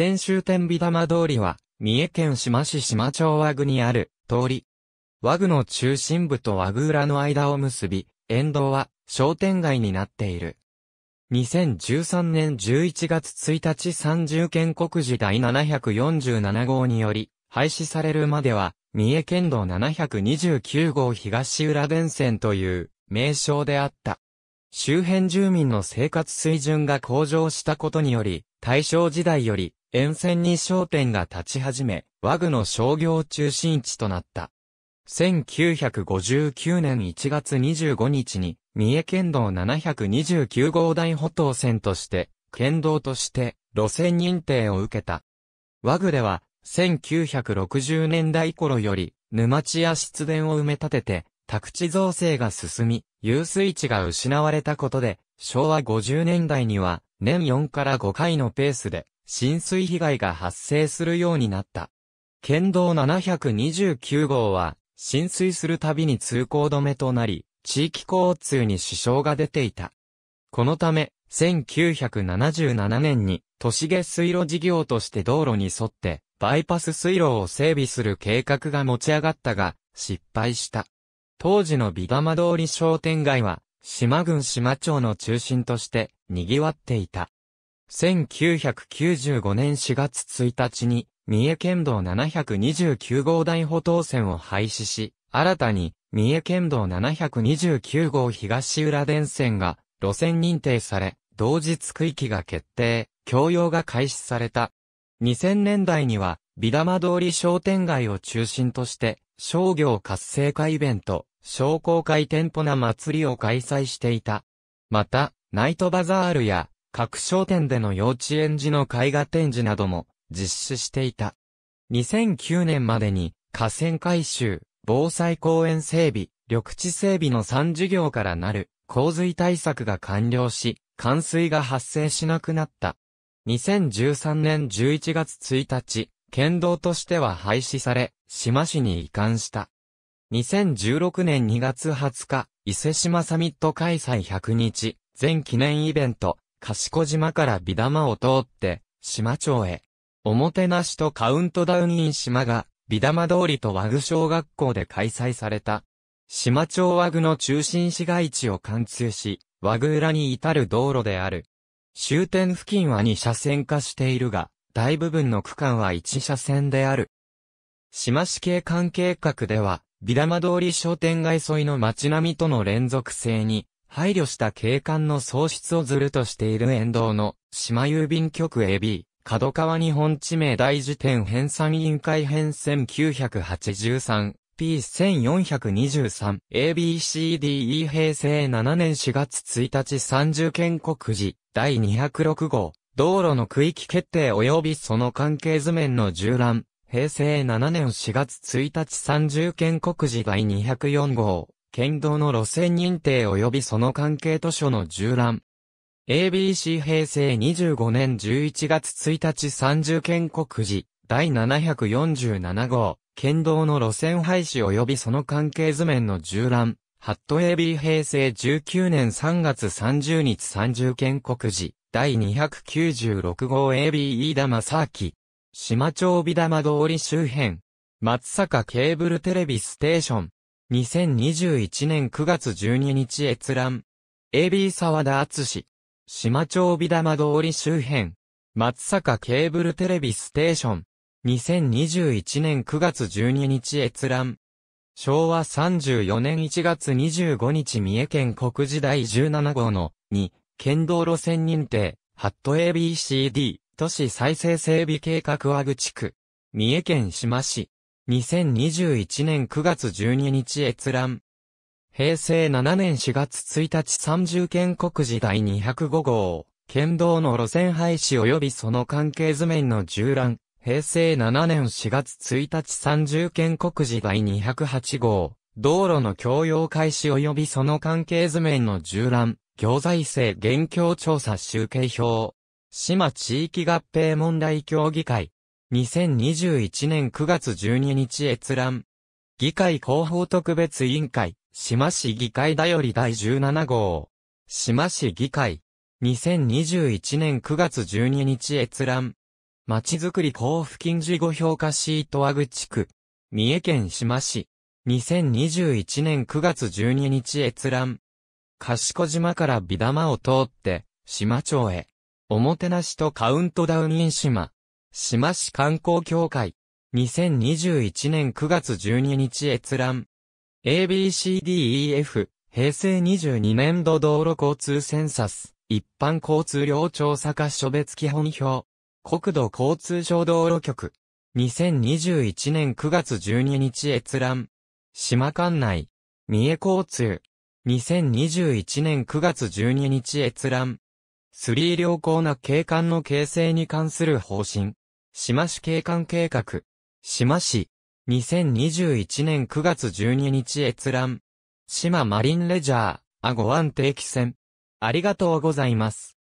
天州天美玉通りは、三重県島市島町和具にある通り。和具の中心部と和具裏の間を結び、沿道は商店街になっている。2013年11月1日三十県国時第747号により、廃止されるまでは、三重県道729号東浦電線という名称であった。周辺住民の生活水準が向上したことにより、大正時代より沿線に商店が立ち始め、和具の商業中心地となった。1959年1月25日に、三重県道729号台歩道線として、県道として路線認定を受けた。和具では、1960年代頃より、沼地や湿田を埋め立てて、宅地造成が進み、遊水地が失われたことで、昭和50年代には、年4から5回のペースで、浸水被害が発生するようになった。県道729号は、浸水するたびに通行止めとなり、地域交通に支障が出ていた。このため、1977年に、都市下水路事業として道路に沿って、バイパス水路を整備する計画が持ち上がったが、失敗した。当時の美玉通り商店街は、島郡島町の中心として、賑わっていた。1995年4月1日に、三重県道729号台歩道線を廃止し、新たに、三重県道729号東浦電線が路線認定され、同日区域が決定、供用が開始された。2000年代には、美玉通り商店街を中心として、商業活性化イベント、商工会店舗な祭りを開催していた。また、ナイトバザールや、各商店での幼稚園児の絵画展示なども実施していた。2009年までに河川改修、防災公園整備、緑地整備の3事業からなる洪水対策が完了し、冠水が発生しなくなった。2013年11月1日、県道としては廃止され、島市に移管した。2016年2月20日、伊勢島サミット開催100日、全記念イベント、賢島から美玉を通って、島町へ。おもてなしとカウントダウンイン島が、美玉通りと和具小学校で開催された。島町和具の中心市街地を貫通し、和具裏に至る道路である。終点付近は2車線化しているが、大部分の区間は1車線である。島市景観計画では、美玉通り商店街沿いの街並みとの連続性に、配慮した景観の創出をずるとしている沿道の島郵便局 AB 角川日本地名大辞典編纂委員会編 1983P1423 ABCDE 平成7年4月1日30県国時第206号道路の区域決定及びその関係図面の縦覧平成7年4月1日30県国時第204号県道の路線認定及びその関係図書の縦覧。ABC 平成25年11月1日三0県国時第747号、県道の路線廃止及びその関係図面の縦覧。ハット AB 平成19年3月30日三0県国時第296号 AB 飯田ー明。島町美玉通り周辺。松坂ケーブルテレビステーション。2021年9月12日閲覧。AB 沢田厚志。島町美玉通り周辺。松坂ケーブルテレビステーション。2021年9月12日閲覧。昭和34年1月25日三重県国時代17号の2、県道路線認定、ハット ABCD、都市再生整備計画和具地区。三重県島市。2021年9月12日閲覧。平成7年4月1日30県国時代205号。県道の路線廃止及びその関係図面の縦覧。平成7年4月1日30県国時代208号。道路の共用開始及びその関係図面の縦覧。行財政現況調査集計表。島地域合併問題協議会。2021年9月12日閲覧。議会広報特別委員会、島市議会だより第17号。島市議会。2021年9月12日閲覧。まちづくり交付金事後評価シート和グ地区。三重県島市。2021年9月12日閲覧。賢島から美玉を通って、島町へ。おもてなしとカウントダウンイン島。志摩市観光協会。2021年9月12日閲覧。ABCDEF、平成22年度道路交通センサス、一般交通量調査課所別基本表。国土交通省道路局。2021年9月12日閲覧。島管内。三重交通。2021年9月12日閲覧。スリー良好な景観の形成に関する方針。島市景観計画。島市。2021年9月12日閲覧。島マリンレジャー、アゴン定期船。ありがとうございます。